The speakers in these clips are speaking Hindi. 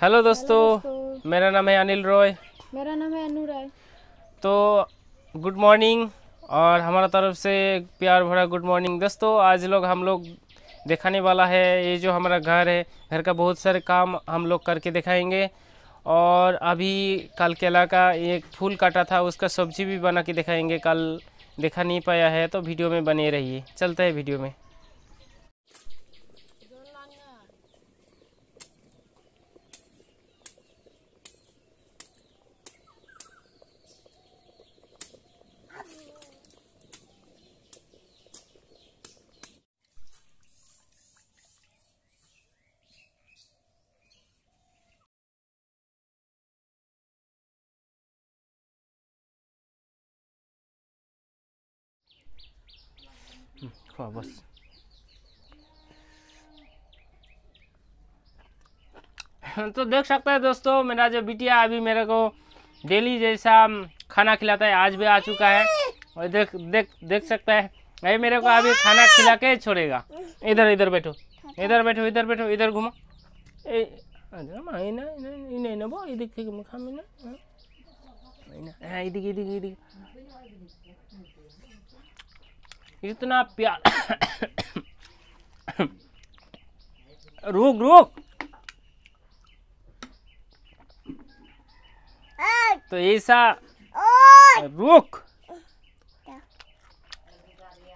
हेलो दोस्तों मेरा नाम है अनिल रॉय मेरा नाम है अनु राय तो गुड मॉर्निंग और हमारा तरफ से प्यार भरा गुड मॉर्निंग दोस्तों आज लोग हम लोग दिखाने वाला है ये जो हमारा घर है घर का बहुत सारे काम हम लोग करके दिखाएंगे और अभी कल केला का एक फूल काटा था उसका सब्जी भी बना के दिखाएंगे कल दिखा नहीं पाया है तो वीडियो में बने रहिए चलता है वीडियो में थोड़ा बस तो देख सकते हैं दोस्तों मेरा जो बिटिया अभी मेरे को डेली जैसा खाना खिलाता है आज भी आ चुका है और देख देख देख सकता है भाई मेरे को अभी खाना खिला के छोड़ेगा इधर इधर बैठो इधर बैठो इधर बैठो इधर घूमो इतना प्यार रुक रुक तो ऐसा रुक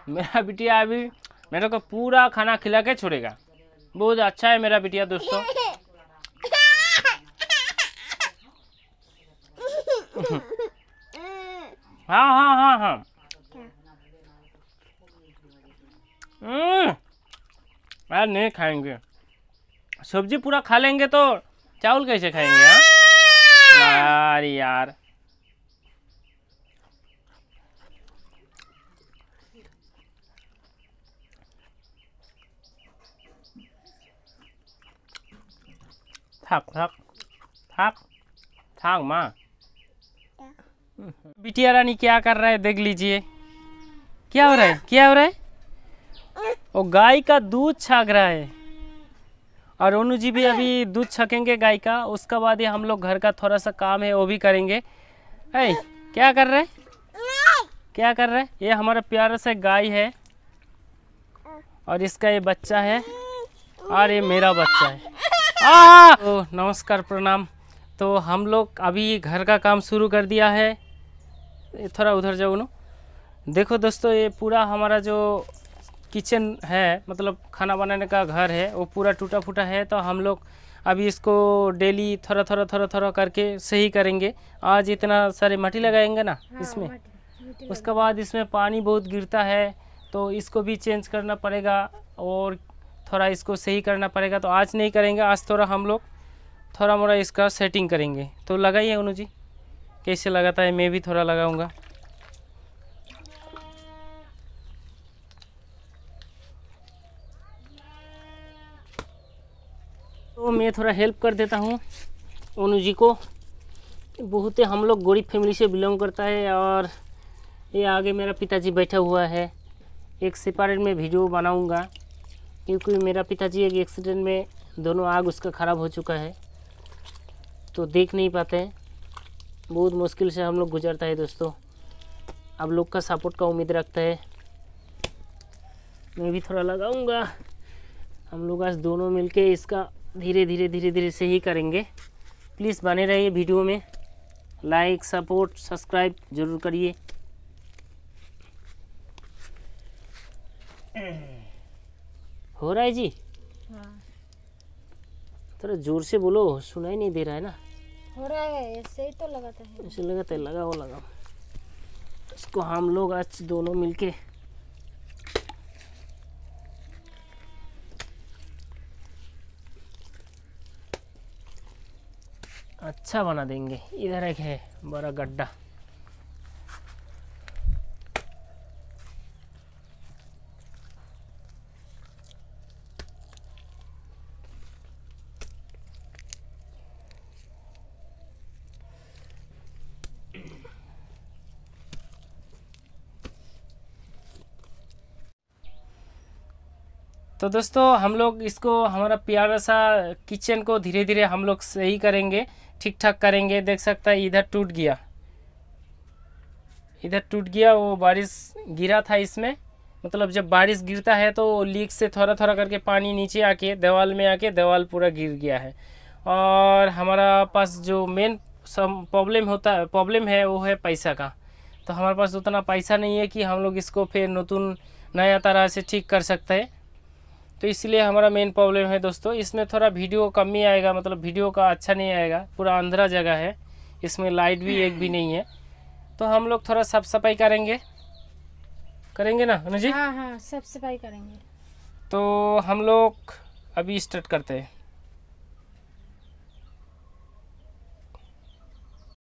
मेरा बिटिया अभी मेरे को पूरा खाना खिला के छोड़ेगा बहुत अच्छा है मेरा बिटिया दोस्तों हाँ हाँ हाँ हाँ यार नहीं खाएंगे सब्जी पूरा खा लेंगे तो चावल कैसे खाएंगे हा? यार यार थक थक थक থাক माँ बिटिया रानी क्या कर रहा है देख लीजिए क्या हो रहा है क्या हो रहा है वो गाय का दूध छाक रहा है और ओनू जी भी अभी दूध छकेंगे गाय का उसके बाद ही हम लोग घर का थोड़ा सा काम है वो भी करेंगे ऐ क्या कर रहे क्या कर रहे ये हमारा प्यारा सा गाय है और इसका ये बच्चा है और ये मेरा बच्चा है आ तो नमस्कार प्रणाम तो हम लोग अभी घर का काम शुरू कर दिया है थोड़ा उधर जाओ ना देखो दोस्तों ये पूरा हमारा जो किचन है मतलब खाना बनाने का घर है वो पूरा टूटा फूटा है तो हम लोग अभी इसको डेली थोड़ा थोड़ा थोड़ा थोड़ा करके सही करेंगे आज इतना सारे मट्टी लगाएंगे ना हाँ, इसमें उसके बाद इसमें पानी बहुत गिरता है तो इसको भी चेंज करना पड़ेगा और थोड़ा इसको सही करना पड़ेगा तो आज नहीं करेंगे आज थोड़ा हम लोग थोड़ा मोड़ा इसका सेटिंग करेंगे तो लगाइए अनु जी कैसे लगाता है मैं भी थोड़ा लगाऊंगा तो मैं थोड़ा हेल्प कर देता हूँ ओनू जी को बहुत ही हम लोग गरीब फैमिली से बिलोंग करता है और ये आगे मेरा पिताजी बैठा हुआ है एक सेपारेट में वीडियो बनाऊंगा क्योंकि मेरा पिताजी एक एक्सीडेंट में दोनों आग उसका ख़राब हो चुका है तो देख नहीं पाते हैं बहुत मुश्किल से हम लोग गुजरता है दोस्तों आप लोग का सपोर्ट का उम्मीद रखता है मैं भी थोड़ा लगाऊंगा हम लोग आज दोनों मिलके इसका धीरे धीरे धीरे धीरे से ही करेंगे प्लीज़ बने रहिए वीडियो में लाइक सपोर्ट सब्सक्राइब ज़रूर करिए हो रहा है जी हाँ। थोड़ा जोर से बोलो सुनाई नहीं दे रहा है ना हो रहा है ऐसे ही तो लगाता है ऐसे लगाता है लगाओ लगाओ इसको हम लोग आज दोनों मिलके अच्छा बना देंगे इधर एक है बड़ा गड्ढा तो दोस्तों हम लोग इसको हमारा प्यारा सा किचन को धीरे धीरे हम लोग सही करेंगे ठीक ठाक करेंगे देख सकता है इधर टूट गया इधर टूट गया वो बारिश गिरा था इसमें मतलब जब बारिश गिरता है तो लीक से थोड़ा थोड़ा करके पानी नीचे आके देवाल में आके देवाल पूरा गिर गया है और हमारा पास जो मेन प्रॉब्लम होता है प्रॉब्लम है वो है पैसा का तो हमारे पास उतना पैसा नहीं है कि हम लोग इसको फिर नतून नया तरह से ठीक कर सकते हैं तो इसलिए हमारा मेन प्रॉब्लम है दोस्तों इसमें थोड़ा वीडियो कम ही आएगा मतलब वीडियो का अच्छा नहीं आएगा पूरा अंधरा जगह है इसमें लाइट भी एक भी नहीं है तो हम लोग थोड़ा साफ सफाई करेंगे करेंगे ना जी हाँ हाँ साफ सफाई करेंगे तो हम लोग अभी स्टार्ट करते हैं